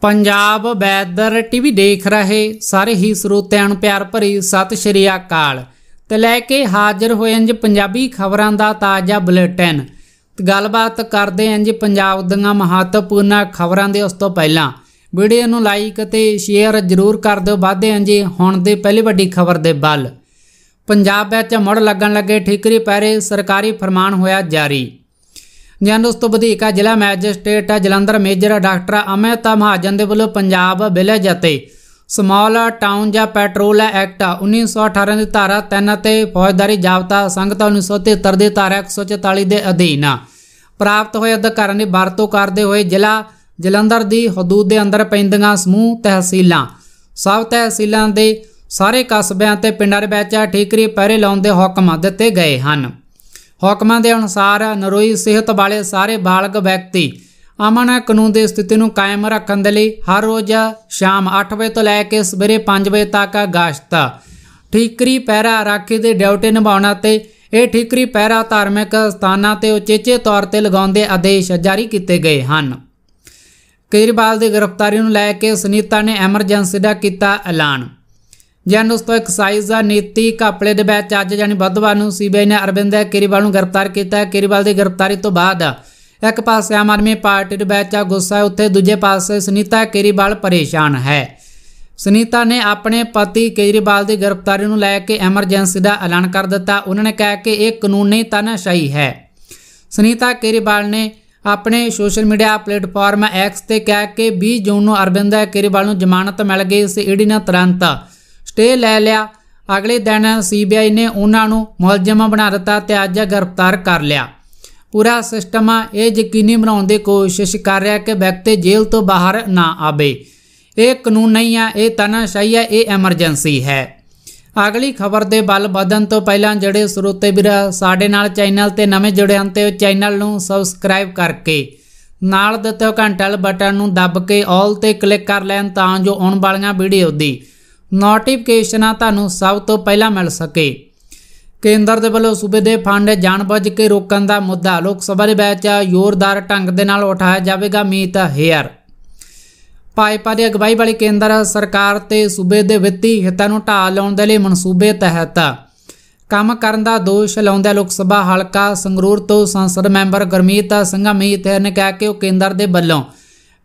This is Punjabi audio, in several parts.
ਪੰਜਾਬ ਵੈਦਰ ਟੀਵੀ ਦੇਖ ਰਹੇ ਸਾਰੇ ਹੀ ਸਰੋਤਿਆਂ ਨੂੰ ਪਿਆਰ ਭਰੀ ਸਤਿ ਸ਼੍ਰੀ ਅਕਾਲ ਤੇ ਲੈ ਕੇ ਹਾਜ਼ਰ ਹੋਏ ਅੰਜ ਪੰਜਾਬੀ ਖਬਰਾਂ ਦਾ ਤਾਜ਼ਾ ਬੁਲੇਟਿਨ ਗੱਲਬਾਤ ਕਰਦੇ ਅੰਜ ਪੰਜਾਬ ਦੀਆਂ ਮਹੱਤਵਪੂਰਨ ਖਬਰਾਂ ਦੇ ਉਸ ਤੋਂ ਪਹਿਲਾਂ ਵੀਡੀਓ ਨੂੰ ਲਾਈਕ ਅਤੇ ਸ਼ੇਅਰ ਜ਼ਰੂਰ ਕਰ ਦਿਓ ਵਾਧੇ ਅੰਜ ਹੁਣ ਦੇ ਪਹਿਲੀ ਵੱਡੀ ਖਬਰ ਦੇ ਵੱਲ ਪੰਜਾਬ ਵਿੱਚ ਮੜ ਲੱਗਣ ਲੱਗੇ ਠੀਕਰੀ ਪੈਰੇ ਸਰਕਾਰੀ ਫਰਮਾਨ ਹੋਇਆ ਜਾਰੀ ਜਨ ਉਸ ਤੋਂ ਵਧੇਕਾ ਜ਼ਿਲ੍ਹਾ magistrate Jalandhar major doctor Amit Mahajan ਦੇ ਵੱਲੋਂ ਪੰਜਾਬ ਵਿਲੇਜ ਅਤੇ ਸਮਾਲ ਟਾਊਨ ਜਾਂ ਪੈਟਰੋਲ ਐਕਟ 1918 ਦੀ ਧਾਰਾ 3 ਅਤੇ ਫੌਜਦਾਰੀ ਜਾਬਤਾ ਸੰਗਤਾ 1973 ਦੀ ਧਾਰਾ 144 ਦੇ ਅਧੀਨ ਪ੍ਰਾਪਤ ਹੋਏ ਅਧਿਕਾਰਾਂ ਦੀ ਵਰਤੋਂ ਕਰਦੇ ਹੋਏ ਜ਼ਿਲ੍ਹਾ ਜਲੰਧਰ ਦੀ ਹਦੂਦ ਦੇ ਅੰਦਰ ਪੈਂਦੀਆਂ ਸਮੂਹ ਤਹਿਸੀਲਾਂ ਸਭ ਤਹਿਸੀਲਾਂ ਦੇ ਸਾਰੇ ਕਸਬਿਆਂ ਤੇ ਪਿੰਡਾਂ ਦੇ ਵਿੱਚ ਠੀਕਰੀ ਪਹਿਰੇ ਲਾਉਣ ਦੇ ਹੁਕਮ ਦਿੱਤੇ ਗਏ ਹਨ ਹੁਕਮਾਂ ਦੇ ਅਨੁਸਾਰ ਨਰੋਈ ਸਿਹਤ ਵਾਲੇ ਸਾਰੇ ਬਾਲਗ ਵਿਅਕਤੀ ਅਮਨ ਕਾਨੂੰਨ ਦੀ ਸਥਿਤੀ ਨੂੰ ਕਾਇਮ ਰੱਖਣ ਦੇ ਲਈ ਹਰ ਰੋਜ਼ ਸ਼ਾਮ 8 ਵਜੇ ਤੋਂ ਲੈ ਕੇ ਸਵੇਰੇ 5 ਵਜੇ ਤੱਕ ਗਸ਼ਤ ਠੀਕਰੀ ਪਹਿਰਾ ਰਾਖੇ ਦੇ ਡਿਊਟੀ ਨਿਭਾਉਣਾ ਤੇ ਇਹ ਠੀਕਰੀ ਪਹਿਰਾ ਧਾਰਮਿਕ ਸਥਾਨਾਂ ਤੇ ਉਚੇਚੇ ਤੌਰ ਤੇ ਲਗਾਉਂਦੇ ਆਦੇਸ਼ ਜਾਰੀ ਕੀਤੇ ਗਏ ਹਨ ਕੇਰਬਾਲ ਦੀ ਗ੍ਰਿਫਤਾਰੀ ਨੂੰ ਲੈ ਕੇ ਸੁਨੀਤਾ ਨੇ ਐਮਰਜੈਂਸੀ ਦਾ ਕੀਤਾ ਐਲਾਨ ਉਸ ਤੋਂ ਐਕਸਾਈਜ਼ ਦਾ ਨੀਤੀ ਕਾਪਲੇ ਦੇ ਵਿੱਚ ਅੱਜ ਜਾਨੀ ਬੁੱਧਵਾਰ ਨੂੰ ਸੀਬੀਆਈ ਨੇ ਅਰਵਿੰਦ ਕੇਰੀਵਾਲ ਨੂੰ ਗ੍ਰਿਫਤਾਰ ਕੀਤਾ ਕੇਰੀਵਾਲ ਦੀ ਗ੍ਰਿਫਤਾਰੀ ਤੋਂ ਬਾਅਦ ਇੱਕ ਪਾਸੇ ਆਮ ਆਦਮੀ ਪਾਰਟੀ ਦੇ ਵਿੱਚ ਗੁੱਸਾ ਹੈ ਉੱਥੇ ਦੂਜੇ ਪਾਸੇ ਸੁਨੀਤਾ ਕੇਰੀਵਾਲ ਪਰੇਸ਼ਾਨ ਹੈ ਸੁਨੀਤਾ ਨੇ ਆਪਣੇ ਪਤੀ ਕੇਰੀਵਾਲ ਦੀ ਗ੍ਰਿਫਤਾਰੀ ਨੂੰ ਲੈ ਕੇ ਐਮਰਜੈਂਸੀ ਦਾ ਐਲਾਨ ਕਰ ਦਿੱਤਾ ਉਹਨਾਂ ਨੇ ਕਿਹਾ ਕਿ ਇਹ ਕਾਨੂੰਨੀ ਤਾਨਾਸ਼ਾਹੀ ਹੈ ਸੁਨੀਤਾ ਕੇਰੀਵਾਲ ਨੇ ਆਪਣੇ ਸੋਸ਼ਲ ਮੀਡੀਆ ਪਲੇਟਫਾਰਮ ਐਕਸ ਤੇ ਕਿਹਾ ਕਿ 20 ਜੂਨ ਨੂੰ ਅਰਵਿੰਦ ਕੇਰੀਵਾਲ ਨੂੰ ਜ਼ਮਾਨਤ ਮਿਲ ਗਈ ਸੀ ਈਡੀ ਨੇ ਤੁਰੰਤ ਤੇ ਲੈ ਲਿਆ ਅਗਲੇ ਦਿਨ ਸੀਬੀਆਈ ਨੇ ਉਹਨਾਂ ਨੂੰ ਮੁਲਜ਼ਮ ਬਣਾ ਦਿੱਤਾ ਤੇ ਅੱਜ ਗ੍ਰਿਫਤਾਰ ਕਰ ਲਿਆ ਪੂਰਾ ਸਿਸਟਮ ਇਹ ਯਕੀਨੀ ਬਣਾਉਣ ਦੀ ਕੋਸ਼ਿਸ਼ ਕਰ ਰਿਹਾ ਕਿ ਵਿਅਕਤੀ ਜੇਲ੍ਹ ਤੋਂ ਬਾਹਰ ਨਾ ਆਵੇ ਇਹ ਕਾਨੂੰਨ ਨਹੀਂ ਹੈ ਇਹ ਤਾਨਾਸ਼ਾਹੀ ਹੈ ਇਹ ਐਮਰਜੈਂਸੀ ਹੈ ਅਗਲੀ ਖਬਰ ਦੇ ਵੱਲ ਵਧਣ ਤੋਂ ਪਹਿਲਾਂ ਜਿਹੜੇ ਸਰੋਤੇ ਵੀਰ ਸਾਡੇ ਨਾਲ ਚੈਨਲ ਤੇ ਨਵੇਂ ਜੁੜੇ ਹਨ ਤੇ ਚੈਨਲ ਨੂੰ ਸਬਸਕ੍ਰਾਈਬ ਕਰਕੇ ਨਾਲ ਦਿੱਤੇ ਘੰਟੇ ਵਾਲੇ ਬਟਨ ਨੂੰ ਦੱਬ ਕੇ ਆਲ ਤੇ ਕਲਿੱਕ ਕਰ ਲੈਣ ਤਾਂ ਜੋ ਆਉਣ ਵਾਲੀਆਂ ਵੀਡੀਓ ਦੀ ਨੋਟੀਫਿਕੇਸ਼ਨਾਂ ਤੁਹਾਨੂੰ ਸਭ ਤੋਂ ਪਹਿਲਾਂ ਮਿਲ ਸਕੇ ਕੇਂਦਰ ਦੇ ਵੱਲੋਂ ਸੂਬੇ ਦੇ ਫੰਡ ਜਾਣਬੁੱਝ ਕੇ ਰੋਕਣ ਦਾ ਮੁੱਦਾ ਲੋਕ ਸਭਾ ਦੇ ਵਿੱਚ ਜ਼ੋਰਦਾਰ ਢੰਗ ਦੇ ਨਾਲ ਉਠਾਇਆ ਜਾਵੇਗਾ ਮੀਤ ਹੇਅਰ ਭਾਜਪਾ ਦੀ ਅਗਵਾਈ ਵਾਲੀ ਕੇਂਦਰ ਸਰਕਾਰ ਤੇ ਸੂਬੇ ਦੇ ਵਿੱਤੀ ਹਿੱਤਾਂ ਨੂੰ ਢਾਹ ਲਾਉਣ ਦੇ ਲਈ ਮਨਸੂਬੇ ਤਹਿਤ ਕੰਮ ਕਰਨ ਦਾ ਦੋਸ਼ ਲਾਉਂਦਿਆਂ ਲੋਕ ਸਭਾ ਹਲਕਾ ਸੰਗਰੂਰ ਤੋਂ ਸੰਸਦ ਮੈਂਬਰ ਗਰਮੀਤ ਸਿੰਘ ਮੀਤ ਨੇ ਕਿਹਾ ਕਿ ਉਹ ਕੇਂਦਰ ਦੇ ਵੱਲੋਂ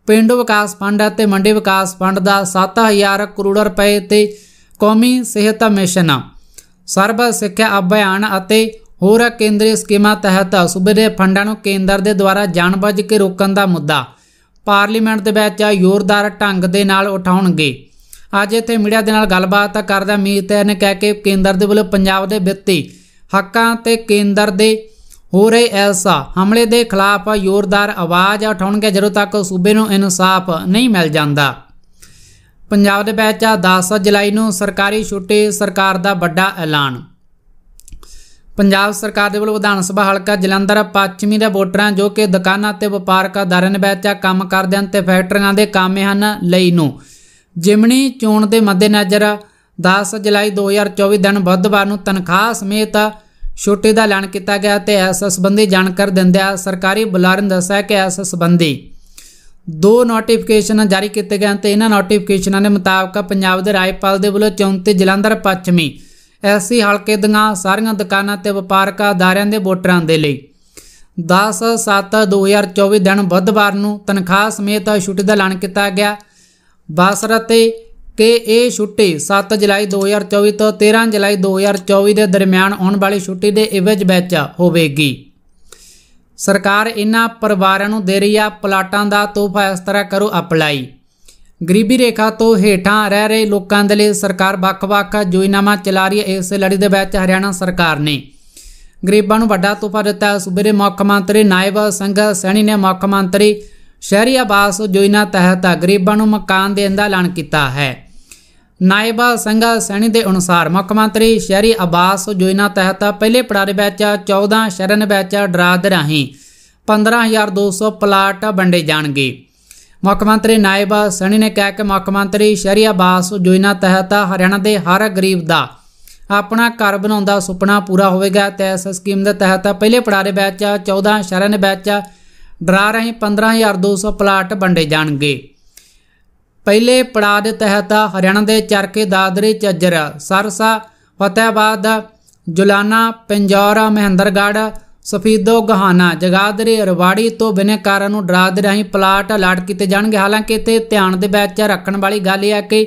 ਪਿੰਡ ਵਿਕਾਸ ਫੰਡ ਅਤੇ ਮੰਡੀ ਵਿਕਾਸ ਫੰਡ ਦਾ 7000 ਕਰੋੜ ਰੁਪਏ ਤੇ ਕੌਮੀ ਸਿਹਤ ਮਿਸ਼ਨ ਸਰਬ ਸਿੱਖਿਆ ਅਭਿਆਨ ਅਤੇ ਹੋਰ ਕੇਂਦਰੀ ਸਕੀਮਾਂ ਤਹਿਤ ਸੂਬੇ ਦੇ ਫੰਡਾਂ ਨੂੰ ਕੇਂਦਰ ਦੇ ਦੁਆਰਾ ਜਾਣਬੁੱਝ ਕੇ ਰੋਕਣ ਦਾ ਮੁੱਦਾ ਪਾਰਲੀਮੈਂਟ ਦੇ ਵਿੱਚ ਜ਼ੋਰਦਾਰ ਢੰਗ ਦੇ ਨਾਲ ਉਠਾਉਣਗੇ ਅੱਜ ਇੱਥੇ ਮੀਡੀਆ ਦੇ ਨਾਲ ਗੱਲਬਾਤ ਕਰਦਾ ਮੀਤ ਨੇ ਕਹਿ ਕੇ ਕੇਂਦਰ ਦੇ ਵੱਲੋਂ ਪੰਜਾਬ ਦੇ ਵਿੱਤੀ ਹੱਕਾਂ ਤੇ ਕੇਂਦਰ ਦੇ ਹੋ ਰਹੇ ਐਸਾ ਹਮਲੇ ਦੇ ਖਿਲਾਫ ਜ਼ੋਰਦਾਰ ਆਵਾਜ਼ ਉਠਾਉਣਗੇ ਜਦੋਂ ਤੱਕ ਸੂਬੇ ਨੂੰ ਇਨਸਾਫ ਨਹੀਂ ਮਿਲ ਜਾਂਦਾ ਪੰਜਾਬ ਦੇ ਵਿੱਚ 10 ਜੁਲਾਈ ਨੂੰ ਸਰਕਾਰੀ ਛੁੱਟੀ ਸਰਕਾਰ ਦਾ ਵੱਡਾ ਐਲਾਨ ਪੰਜਾਬ ਸਰਕਾਰ ਦੇ ਵੱਲੋਂ ਵਿਧਾਨ ਸਭਾ ਹਲਕਾ ਜਲੰਧਰ ਪੱਛਮੀ ਦੇ ਵੋਟਰਾਂ ਜੋ ਕਿ ਦੁਕਾਨਾਂ ਤੇ ਵਪਾਰਕ ਅਦਾਰਿਆਂ ਵਿੱਚ ਕੰਮ ਕਰਦੇ ਹਨ ਤੇ ਫੈਕਟਰੀਆਂ ਦੇ ਕਾਮੇ ਹਨ ਲਈ ਨੂੰ ਜਿਮਣੀ ਚੋਣ ਦੇ ਮੱਦੇਨਜ਼ਰ 10 ਜੁਲਾਈ 2024 ਦਿਨ ਬੁੱਧਵਾਰ ਨੂੰ ਤਨਖਾਹ ਸਮੇਤ ਛੋਟੇ ਦਾ ਐਲਾਨ ਕੀਤਾ ਗਿਆ ਤੇ ਇਸ ਸੰਬੰਧੀ ਜਾਣਕਾਰੀ ਦਿੰਦਿਆ ਸਰਕਾਰੀ ਬੁਲਾਰੇ ਦੱਸਿਆ ਕਿ ਇਸ ਸੰਬੰਧੀ ਦੋ ਨੋਟੀਫਿਕੇਸ਼ਨ ਜਾਰੀ ਕੀਤੇ ਗਏ ਤੇ ਇਹਨਾਂ ਨੋਟੀਫਿਕੇਸ਼ਨਾਂ ਦੇ ਮੁਤਾਬਕ ਪੰਜਾਬ ਦੇ ਰਾਜਪਾਲ ਦੇ ਵੱਲੋਂ 34 ਜਲੰਧਰ ਪੱਛਮੀ ਐਸਸੀ ਹਲਕੇ ਦੀਆਂ ਸਾਰੀਆਂ ਦੁਕਾਨਾਂ ਤੇ ਵਪਾਰਕ ਅਦਾਰਿਆਂ ਦੇ ਵੋਟਰਾਂ ਦੇ ਲਈ 10/7/2024 ਦਿਨ ਬੁੱਧਵਾਰ ਨੂੰ ਤਨਖਾਹ ਸਮੇਤ ਛੁੱਟੀ ਦਾ ਐਲਾਨ ਕੀਤਾ ਗਿਆ ਅਤੇ ਕਿ ਇਹ ਛੁੱਟੀ 7 ਜੁਲਾਈ 2024 ਤੋਂ 13 ਜੁਲਾਈ 2024 ਦੇ ਦਰਮਿਆਨ ਆਉਣ ਵਾਲੀ ਛੁੱਟੀ ਦੇ ਇਵਜ ਵਿੱਚ ਹੋਵੇਗੀ ਸਰਕਾਰ ਇਹਨਾਂ ਪਰਿਵਾਰਾਂ ਨੂੰ ਦੇ ਰਹੀ ਆ ਪਲਾਟਾਂ ਦਾ ਤੋਹਫਾ ਇਸ ਤਰ੍ਹਾਂ ਕਰੋ ਅਪਲਾਈ ਗਰੀਬੀ ਰੇਖਾ ਤੋਂ ਹੇਠਾਂ ਰਹਿ ਰਹੇ ਲੋਕਾਂ ਦੇ ਲਈ ਸਰਕਾਰ ਵੱਖ-ਵੱਖ ਯੋਜਨਾਵਾਂ ਚਲਾ ਰਹੀ ਹੈ ਇਸ ਲੜੀ ਦੇ ਵਿੱਚ ਹਰਿਆਣਾ ਸਰਕਾਰ ਨੇ ਗਰੀਬਾਂ ਨੂੰ ਵੱਡਾ ਤੋਹਫਾ ਦਿੱਤਾ ਸੂਬੇ ਦੇ ਮੁੱਖ ਮੰਤਰੀ ਨਾਇਬ ਸਿੰਘ ਸੈਣੀ ਨੇ ਮੁੱਖ ਮੰਤਰੀ ਸ਼ਹਿਰੀ ਆਵਾਸ ਯੋਜਨਾ ਤਹਿਤ ਗਰੀਬਾਂ ਨੂੰ ਮਕਾਨ ਦੇਣ ਦਾ ਐਲਾਨ ਕੀਤਾ ਹੈ ਨਾਇਬ ਸੰਘਾ ਸੈਣੀ ਦੇ ਅਨੁਸਾਰ ਮੁੱਖ ਮੰਤਰੀ ਸ਼ਹਿਰੀ ਆਵਾਸ ਯੋਜਨਾ ਤਹਿਤ ਪਹਿਲੇ ਪੜਾਅ ਦੇ ਵਿੱਚ 14 ਸ਼ਰਨ ਵਿੱਚ ਡਰਾਦ ਰਾਹੀਂ 15200 ਪਲਾਟ ਵੰਡੇ ਜਾਣਗੇ ਮੁੱਖ ਮੰਤਰੀ ਨਾਇਬ ਸਣੀ ਨੇ ਕਿਹਾ ਕਿ ਮੁੱਖ ਮੰਤਰੀ ਸ਼ਹਿਰੀ ਆਵਾਸ ਯੋਜਨਾ ਤਹਿਤ ਹਰਿਆਣਾ ਦੇ ਹਰ ਗਰੀਬ ਦਾ ਆਪਣਾ ਘਰ ਬਣਾਉਣ ਦਾ ਸੁਪਨਾ ਪੂਰਾ ਹੋਵੇਗਾ ਤੇ ਇਸ ਸਕੀਮ ਦੇ ਤਹਿਤ ਪਹਿਲੇ ਪੜਾਅ ਦੇ ਵਿੱਚ 14 ਸ਼ਰਨ ਵਿੱਚ ਡਰਾ ਰਹੀ 15200 ਪਲਾਟ ਵੰਡੇ ਜਾਣਗੇ ਪਹਿਲੇ ਪੜਾਅ ਦੇ ਤਹਿਤ ਹਰਿਆਣਾ ਦੇ ਚਰਕੇ ਦਾਦਰੀ ਚੱਜਰ ਸਰਸਾ ਫਤਿਹਾਬਾਦ ਜੁਲਾਨਾ ਪੰਜੌਰਾ ਮਹਿੰਦਰਗੜ੍ਹ ਸਫੀਦੋ ਗਹਾਨਾ ਜਗਾਦਰੀ ਰਵਾੜੀ ਤੋਂ ਕਾਰਨ ਨੂੰ ਡਰਾਦ ਰਾਹੀਂ ਪਲਾਟ ਅਲਾਟ ਕੀਤੇ ਜਾਣਗੇ ਹਾਲਾਂਕਿ ਤੇ ਧਿਆਨ ਦੇ ਵਿੱਚ ਰੱਖਣ ਵਾਲੀ ਗੱਲ ਇਹ ਹੈ ਕਿ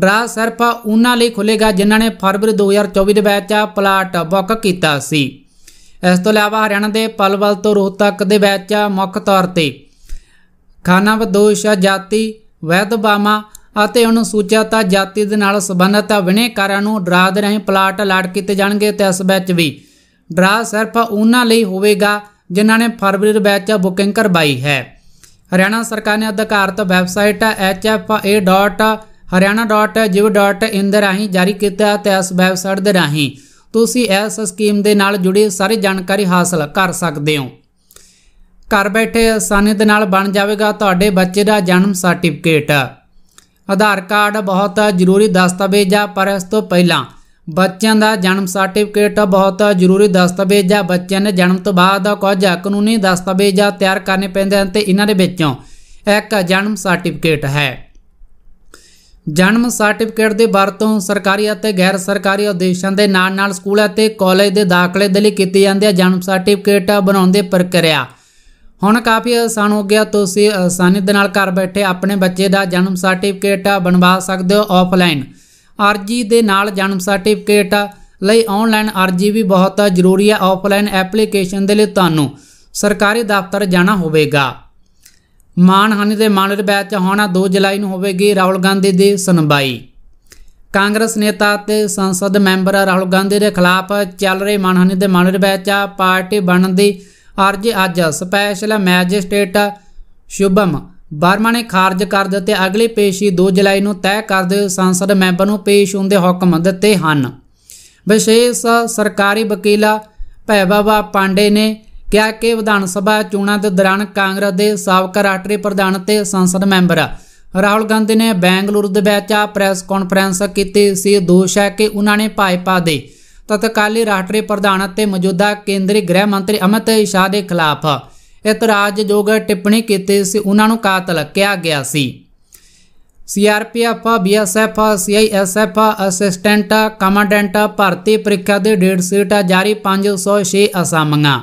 ਡਰਾ ਸਿਰਫ ਉਹਨਾਂ ਲਈ ਖੁੱਲੇਗਾ ਜਿਨ੍ਹਾਂ ਨੇ ਫਰਵਰੀ 2024 ਦੇ ਵਿੱਚ ਪਲਾਟ ਬੁੱਕ ਕੀਤਾ ਸੀ ਇਸ ਤੋਂ ਇਲਾਵਾ ਹਰਿਆਣਾ ਦੇ ਪਲਵਲ ਤੋਂ ਰੋਹਤਕ ਦੇ ਵਿੱਚ ਮੁੱਖ ਤੌਰ ਤੇ ਖਾਨਾਬਦੋਸ਼ ਜਾਤੀ ਵੈਦਬਾਮਾ ਅਤੇ ਤਾਂ ਜਾਤੀ ਦੇ ਨਾਲ ਸੰਬੰਧਿਤ ਵਿਨੇਕਾਰਾਂ ਨੂੰ ਡਰਾ ਦੇ ਰਹੇ ਪਲਾਟ ਅਲਾਟ ਕੀਤੇ ਜਾਣਗੇ ਤੇ ਇਸ ਵਿੱਚ ਵੀ ਡਰਾ ਸਿਰਫ ਉਹਨਾਂ ਲਈ ਹੋਵੇਗਾ ਜਿਨ੍ਹਾਂ ਨੇ ਫਰਵਰੀ ਦੇ ਵਿੱਚ ਬੁਕਿੰਗ ਕਰਵਾਈ ਹੈ ਹਰਿਆਣਾ ਸਰਕਾਰ ਨੇ ਅਧਿਕਾਰਤ ਵੈਬਸਾਈਟ hfa.haryana.gov.in ਦੇ ਰਾਹੀਂ ਜਾਰੀ ਕੀਤਾ ਤੇ ਇਸ ਵੈਬਸਾਈਟ ਦੇ ਰਾਹੀਂ ਤੁਸੀਂ ਇਸ ਸਕੀਮ ਦੇ ਨਾਲ ਜੁੜੀ ਸਾਰੀ ਜਾਣਕਾਰੀ ਹਾਸਲ ਕਰ ਸਕਦੇ ਹੋ ਘਰ ਬੈਠੇ ਆਸਾਨੀ ਦੇ ਨਾਲ ਬਣ ਜਾਵੇਗਾ ਤੁਹਾਡੇ ਬੱਚੇ ਦਾ ਜਨਮ ਸਰਟੀਫਿਕੇਟ ਆਧਾਰ ਕਾਰਡ ਬਹੁਤ ਜ਼ਰੂਰੀ ਦਸਤਾਵੇਜ਼ ਆ ਪਰ ਇਸ ਤੋਂ ਪਹਿਲਾਂ ਬੱਚਿਆਂ ਦਾ ਜਨਮ ਸਰਟੀਫਿਕੇਟ ਬਹੁਤ ਜ਼ਰੂਰੀ ਦਸਤਾਵੇਜ਼ ਆ ਬੱਚਿਆਂ ਦੇ ਜਨਮ ਤੋਂ ਬਾਅਦ ਕੁਝ ਕਾਨੂੰਨੀ ਦਸਤਾਵੇਜ਼ ਆ ਤਿਆਰ ਕਰਨੇ ਪੈਂਦੇ ਹਨ ਤੇ ਇਹਨਾਂ ਦੇ ਵਿੱਚੋਂ ਇੱਕ ਜਨਮ ਸਰਟੀਫਿਕੇਟ ਹੈ ਜਨਮ ਸਰਟੀਫਿਕੇਟ ਦੇ ਵਰਤੋਂ ਸਰਕਾਰੀ ਅਤੇ ਗੈਰ ਸਰਕਾਰੀ ਉਦੇਸ਼ਾਂ ਦੇ ਨਾਲ ਨਾਲ ਸਕੂਲ ਅਤੇ ਕਾਲਜ ਦੇ ਦਾਖਲੇ ਦੇ ਲਈ ਕੀਤੀ ਜਾਂਦੀ ਹੈ ਜਨਮ ਸਰਟੀਫਿਕੇਟ ਬਣਾਉਣ ਦੇ ਪ੍ਰਕਿਰਿਆ ਹੁਣ ਕਾਫੀ ਆਸਾਨ ਹੋ ਗਿਆ ਤੁਸੀਂ ਆਸਾਨੀ ਦੇ ਨਾਲ ਘਰ ਬੈਠੇ ਆਪਣੇ ਬੱਚੇ ਦਾ ਜਨਮ ਸਰਟੀਫਿਕੇਟ ਬਣਵਾ ਸਕਦੇ ਹੋ ਆਫਲਾਈਨ ਅਰਜੀ ਦੇ ਨਾਲ ਜਨਮ ਸਰਟੀਫਿਕੇਟ ਲਈ ਆਨਲਾਈਨ ਅਰਜੀ ਵੀ ਬਹੁਤ ਜ਼ਰੂਰੀ ਹੈ ਆਫਲਾਈਨ ਐਪਲੀਕੇਸ਼ਨ ਦੇ ਲਈ ਤੁਹਾਨੂੰ ਸਰਕਾਰੀ ਦਫ਼ਤਰ ਜਾਣਾ ਹੋਵੇਗਾ ਮਾਨਹਾਨੀ ਦੇ ਮਾਮਲੇ ਵਿੱਚ ਹੋਣਾ 2 ਜੁਲਾਈ ਨੂੰ ਹੋਵੇਗੀ ਰਾਹੁਲ ਗਾਂਧੀ ਦੀ ਸੁਣਵਾਈ ਕਾਂਗਰਸ ਨੇਤਾ ਤੇ ਸੰਸਦ ਮੈਂਬਰ ਰਾਹੁਲ ਗਾਂਧੀ ਦੇ ਖਿਲਾਫ ਚੱਲ ਰਹੇ ਮਾਨਹਾਨੀ ਦੇ ਮਾਮਲੇ ਵਿੱਚ ਪਾਰਟੀ ਬਣਨ ਦੀ ਅਰਜ ਅੱਜ ਸਪੈਸ਼ਲ ਮੈਜਿਸਟ੍ਰੇਟ ਸ਼ੁਭਮ ਵਰਮਾ ਨੇ ਖਾਰਜ ਕਰ ਦਿੱਤੇ ਅਗਲੀ ਪੇਸ਼ੀ 2 ਜੁਲਾਈ ਨੂੰ ਤੈਅ ਕਰਦੇ ਸੰਸਦ ਮੈਂਬਰ ਨੂੰ ਪੇਸ਼ ਹੋਣ ਦੇ ਹੁਕਮ ਦਿੱਤੇ ਹਨ ਵਿਸ਼ੇਸ਼ ਸਰਕਾਰੀ ਵਕੀਲਾ ਭੈਬਾਬਾ ਪਾਂਡੇ ਨੇ ਕਿਹਾ ਕਿ ਵਿਧਾਨ ਸਭਾ ਚੋਣਾਂ ਦੇ ਦੌਰਾਨ ਕਾਂਗਰਸ ਦੇ ਸਾਬਕਾ ਰਾਸ਼ਟਰੀ ਪ੍ਰਧਾਨ ਤੇ ਸੰਸਦ ਮੈਂਬਰ ਰਾਹੁਲ ਗਾਂਧੀ ਨੇ ਬੈਂਗਲੁਰੂ ਦੇ ਵਿੱਚ ਆ ਪ੍ਰੈਸ ਕਾਨਫਰੰਸ ਕੀਤੀ ਸੀ ਦੋਸ਼ ਹੈ ਕਿ ਉਹਨਾਂ ਨੇ ਭਾਜਪਾ ਦੇ ਤਤਕਾਲੀ ਰਾਸ਼ਟਰੀ ਪ੍ਰਧਾਨ ਅਤੇ ਮੌਜੂਦਾ ਕੇਂਦਰੀ ਗ੍ਰਹਿ ਮੰਤਰੀ ਅਮਿਤ ਸ਼ਾਹ ਦੇ ਖਿਲਾਫ ਇਤਰਾਜ਼ਯੋਗ ਟਿੱਪਣੀ ਕੀਤੀ ਸੀ ਉਹਨਾਂ ਨੂੰ ਕਾਤਲ ਕਿਹਾ ਗਿਆ ਸੀ CRPF BSF CISF assistant commandant ਭਰਤੀ ਪ੍ਰੀਖਿਆ ਦੇ ਡੇਢ ਸੀਟਾਂ ਜਾਰੀ 506 ਅਸਾਮੀਆਂ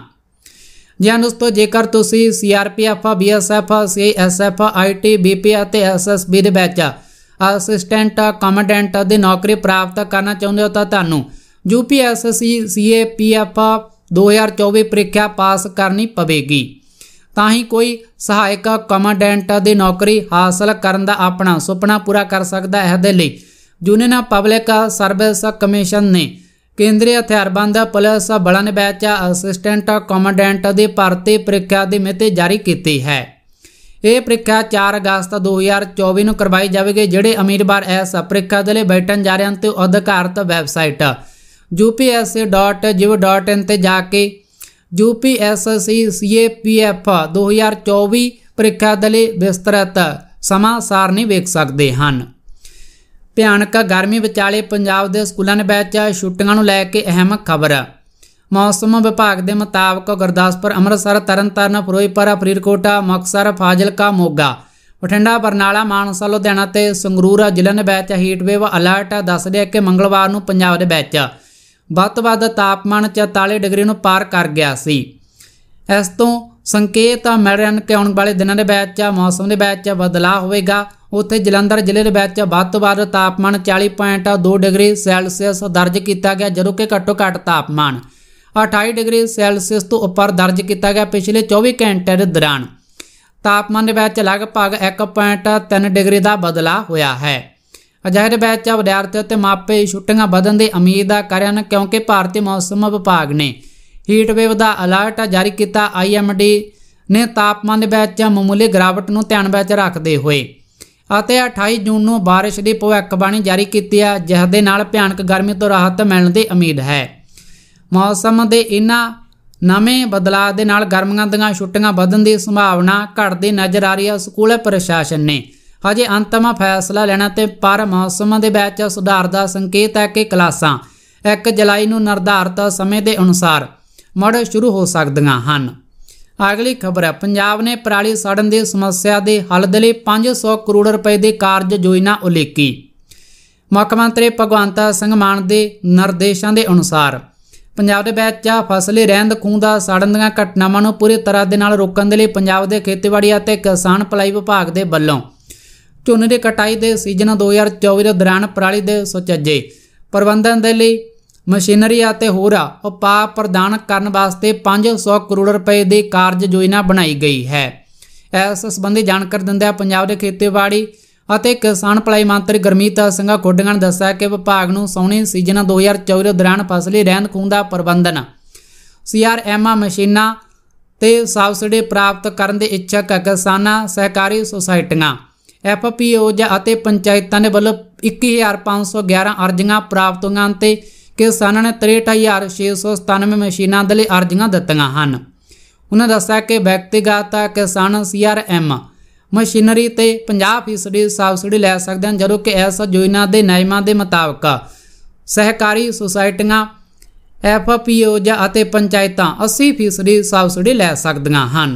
ਜਾਂ ਦੋਸਤੋ ਜੇਕਰ ਤੁਸੀਂ CRPF BSF CISF IT BP ਅਤੇ ਐਸਐਸਬੀ ਦੇ ਵਿੱਚ ਅਸਿਸਟੈਂਟ ਕਮਾਂਡੈਂਟ ਦੀ ਨੌਕਰੀ ਪ੍ਰਾਪਤ ਕਰਨਾ ਚਾਹੁੰਦੇ ਹੋ ਤਾਂ ਤੁਹਾਨੂੰ ਯੂਪੀਐਸਸੀ ਸੀਏਪੀਐਫ 2024 ਪ੍ਰੀਖਿਆ ਪਾਸ ਕਰਨੀ ਪਵੇਗੀ ਤਾਂ ਹੀ ਕੋਈ ਸਹਾਇਕ ਕਮਾਂਡੈਂਟ ਦੀ ਨੌਕਰੀ ਹਾਸਲ ਕਰਨ ਦਾ ਆਪਣਾ ਸੁਪਨਾ ਪੂਰਾ ਕਰ ਸਕਦਾ ਹੈ ਦੇ ਲਈ ਯੂਨੀਅਨ ਪਬਲਿਕ ਸਰਵਿਸ ਕਮਿਸ਼ਨ ਨੇ ਕੇਂਦਰੀ ਹਥਿਆਰਬੰਦ ਪੁਲਿਸ ਬਲਾਂ ਦੇ ਵਿੱਚ ਅਸਿਸਟੈਂਟ ਕਮਾਂਡੈਂਟ ਦੀ ਭਰਤੀ ਪ੍ਰੀਖਿਆ ਦੀ ਮਿਤੀ ਜਾਰੀ ਕੀਤੀ ਹੈ ਇਹ ਪ੍ਰੀਖਿਆ 4 ਅਗਸਤ 2024 ਨੂੰ ਕਰਵਾਈ ਜਾਵੇਗੀ ਜਿਹੜੇ ਉਮੀਦਵਾਰ ਇਸ ਪ੍ਰੀਖਿਆ ਦੇ ਲਈ ਬੈਠਣ ਜਾ ਰਹੇ ਹਨ ਤੇ ਅਧਿਕਾਰਤ ਵੈਬਸਾਈਟ upsc.jiv.in ਤੇ ਜਾ ਕੇ upsc ਸੀਏਪੀਐਫ 2024 ਪ੍ਰੀਖਿਆ ਦੇ ਲਈ ਵਿਸਤ੍ਰਿਤ ਸਮਾਂ ਸਾਰਣੀ ਵੇਖ ਸਕਦੇ ਹਨ ਭਿਆਨਕ ਗਰਮੀ ਵਿਚਾਲੇ ਪੰਜਾਬ ਦੇ ਸਕੂਲਾਂ ਵਿੱਚ ਛੁੱਟੀਆਂ ਨੂੰ ਲੈ ਕੇ ਅਹਿਮ ਖਬਰ ਮੌਸਮ ਵਿਭਾਗ ਦੇ ਮੁਤਾਬਕ ਗੁਰਦਾਸਪੁਰ ਅੰਮ੍ਰਿਤਸਰ ਤਰਨਤਾਰਨ ਫਿਰੋਜ਼ਪੁਰ ਫਰੀਦਕੋਟ ਮਕਸਰ ਫਾਜ਼ਿਲਕਾ ਮੋਗਾ ਬਠਿੰਡਾ ਬਰਨਾਲਾ ਮਾਨਸਾ ਲੁਧਿਆਣਾ ਤੇ ਸੰਗਰੂਰ ਜ਼ਿਲ੍ਹਿਆਂ ਵਿੱਚ ਹੀਟ ਵੇਵ ਅਲਰਟ ਦੱਸਦੇ ਕਿ ਮੰਗਲਵਾਰ ਨੂੰ ਪੰਜਾਬ ਦੇ ਵਿੱਚ ਵੱਧ ਤੋਂ ਵੱਧ ਤਾਪਮਾਨ 44 ਡਿਗਰੀ ਨੂੰ ਪਾਰ ਕਰ ਗਿਆ ਸੀ ਇਸ ਤੋਂ ਸੰਕੇਤ ਆ ਮਿਲ ਰਹੇ ਕਿ ਆਉਣ ਵਾਲੇ ਦਿਨਾਂ ਦੇ ਵਿੱਚ ਮੌਸਮ ਦੇ ਵਿੱਚ ਬਦਲਾਅ ਹੋਵੇਗਾ ਉੱਥੇ ਜਲੰਧਰ ਜ਼ਿਲ੍ਹੇ ਦੇ ਵਿੱਚ ਵੱਧ ਤੋਂ ਵੱਧ ਤਾਪਮਾਨ 40.2 ਡਿਗਰੀ ਸੈਲਸੀਅਸ ਦਰਜ ਕੀਤਾ ਗਿਆ ਜਦੋਂ ਕਿ ਘੱਟੋ ਘੱਟ ਤਾਪਮਾਨ 28 ਡਿਗਰੀ ਸੈਲਸੀਅਸ ਤੋਂ ਉੱਪਰ ਦਰਜ ਕੀਤਾ ਗਿਆ ਪਿਛਲੇ 24 ਘੰਟੇ ਦੇ ਦੌਰਾਨ ਤਾਪਮਾਨ ਦੇ ਵਿੱਚ ਲਗਭਗ 1.3 ਡਿਗਰੀ ਦਾ ਬਦਲਾਅ ਹੋਇਆ ਹੈ ਅਜਿਹੇ ਬੈਚ ਦੇ ਵਿਦਿਆਰਥੀਆਂ ਤੇ ਮਾਪੇ ਛੁੱਟੀਆਂ ਵਧਣ ਦੀ ਉਮੀਦ ਦਾ ਕਰਨ ਕਿਉਂਕਿ ਭਾਰਤੀ ਮੌਸਮ ਵਿਭਾਗ ਨੇ ਹੀਟ ਵੇਵ ਦਾ ਅਲਰਟ ਜਾਰੀ ਕੀਤਾ ਆਈਐਮਡੀ ਨੇ ਤਾਪਮਾਨ ਦੇ ਵਿੱਚ ਮਾਮੂਲੀ ਗਰਾਵਟ ਨੂੰ ਧਿਆਨ ਵਿੱਚ ਰੱਖਦੇ ਹੋਏ ਅਤੇ 28 ਜੂਨ ਨੂੰ بارش ਦੀ ਭਵਿੱਖਬਾਣੀ ਜਾਰੀ ਕੀਤੀ ਹੈ ਜਿਸ ਦੇ ਨਾਲ ਭਿਆਨਕ ਗਰਮੀ ਤੋਂ ਰਾਹਤ ਮਿਲਣ ਦੀ ਉਮੀਦ ਹੈ ਮੌਸਮ ਦੇ ਇਨ੍ਹਾਂ ਨਵੇਂ ਬਦਲਾਅ ਦੇ ਨਾਲ ਗਰਮੀਆਂ ਦੀਆਂ ਛੁੱਟੀਆਂ ਵਧਣ ਦੀ ਸੰਭਾਵਨਾ ਘਟਦੀ ਨਜ਼ਰ ਆ ਰਹੀ ਹੈ ਸਕੂਲ ਪ੍ਰਸ਼ਾਸਨ ਨੇ ਹਜੇ ਅੰਤਮ ਫੈਸਲਾ ਲੈਣਾ ਤੇ ਪਰ ਮੌਸਮ ਦੇ ਵਿੱਚ ਸੁਧਾਰ ਦਾ ਸੰਕੇਤ ਹੈ ਕਿ ਕਲਾਸਾਂ 1 ਜੁਲਾਈ ਨੂੰ ਨਿਰਧਾਰਤ ਸਮੇਂ ਦੇ ਅਨੁਸਾਰ ਮੜ ਸ਼ੁਰੂ ਹੋ ਸਕਦੀਆਂ ਹਨ ਅਗਲੀ ਖਬਰ ਹੈ ਪੰਜਾਬ ਨੇ ਪਰਾਲੀ ਸੜਨ ਦੀ ਸਮੱਸਿਆ ਦੇ ਹੱਲ ਦੇ ਲਈ 500 ਕਰੋੜ ਰੁਪਏ ਦੇ ਕਾਰਜ ਯੋਜਨਾ ਉਲੇਕੀ ਮੁੱਖ ਮੰਤਰੀ ਭਗਵੰਤ ਸਿੰਘ ਮਾਨ ਦੇ ਨਿਰਦੇਸ਼ਾਂ ਦੇ ਅਨੁਸਾਰ ਪੰਜਾਬ ਦੇ ਵਿੱਚ ਫਸਲੇ ਰਹਿੰਦ ਖੂੰਦਾ ਸੜਨ ਦੀਆਂ ਘਟਨਾਵਾਂ ਨੂੰ ਪੂਰੀ ਤਰ੍ਹਾਂ ਦੇ ਨਾਲ ਰੋਕਣ ਦੇ ਲਈ ਪੰਜਾਬ ਦੇ ਖੇਤੀਬਾੜੀ ਅਤੇ ਕਿਸਾਨ ਭਲਾਈ ਵਿਭਾਗ ਦੇ ਵੱਲੋਂ ਝੋਨੇ ਦੀ ਕਟਾਈ ਦੇ ਸੀਜ਼ਨ 2024 ਦੇ ਦੌਰਾਨ ਪਰਾਲੀ ਦੇ ਸੁਚੱਜੇ ਪ੍ਰਬੰਧਨ ਦੇ ਲਈ ਮਸ਼ੀਨਰੀ ਅਤੇ ਹੋਰ ਉਪਾਅ ਪ੍ਰਦਾਨ ਕਰਨ ਵਾਸਤੇ 500 ਕਰੋੜ ਰੁਪਏ ਦੀ ਕਾਰਜ ਯੋਜਨਾ ਬਣਾਈ ਗਈ ਹੈ ਇਸ ਸੰਬੰਧੀ ਜਾਣਕਾਰੀ ਦਿੰਦਿਆਂ ਪੰਜਾਬ ਦੇ ਖੇਤੀਬਾੜੀ ਅਤੇ ਕਿਸਾਨ ਭਲਾਈ ਮੰਤਰੀ ਗਰਮੀਤ ਸਿੰਘ ਖੋਡਗਣ ਦੱਸਿਆ ਕਿ ਵਿਭਾਗ ਨੂੰ ਸੌਣੇ ਸੀਜ਼ਨ 2024 ਦੌਰਾਨ ਫਸਲੀ ਰਹਿੰਦ ਖੂੰਦਾ ਪ੍ਰਬੰਧਨ ਸੀਆਰਐਮ ਮਸ਼ੀਨਾਂ ਤੇ ਸਬਸਿਡੀ ਪ੍ਰਾਪਤ ਕਰਨ ਦੇ ਇੱਛਕ ਕਿਸਾਨਾਂ ਸਹਿਕਾਰੀ ਸੁਸਾਇਟੀਆਂ ਜਾਂ ਅਤੇ ਪੰਚਾਇਤਾਂ ਦੇ ਵੱਲੋਂ 21511 ਅਰਜ਼ੀਆਂ ਪ੍ਰਾਪਤ ਹੋਈਆਂ ਤੇ ਕਿਸਾਨਾਂ ਨੇ 63697 ਮਸ਼ੀਨਾਂ ਦੇ ਲਈ ਅਰਜ਼ੀਆਂ ਦਿੱਤੀਆਂ ਹਨ ਉਹਨਾਂ ਦੱਸਿਆ ਕਿ ਵਿਅਕਤੀਗਤ ਕਿਸਾਨ ਸੀਆਰਐਮ ਮਸ਼ੀਨਰੀ ਤੇ 50% ਸਬਸਿਡੀ ਲੈ ਸਕਦੇ ਹਨ ਜਦੋਂ ਕਿ ਇਸ ਯੋਜਨਾ ਦੇ ਨਿਯਮਾਂ ਦੇ ਮੁਤਾਬਕ ਸਹਿਕਾਰੀ ਸੁਸਾਇਟੀਆਂ ਐਫਪੀਓ ਜਾਂ ਅਤੇ ਪੰਚਾਇਤਾਂ 80% ਸਬਸਿਡੀ ਲੈ ਸਕਦੀਆਂ ਹਨ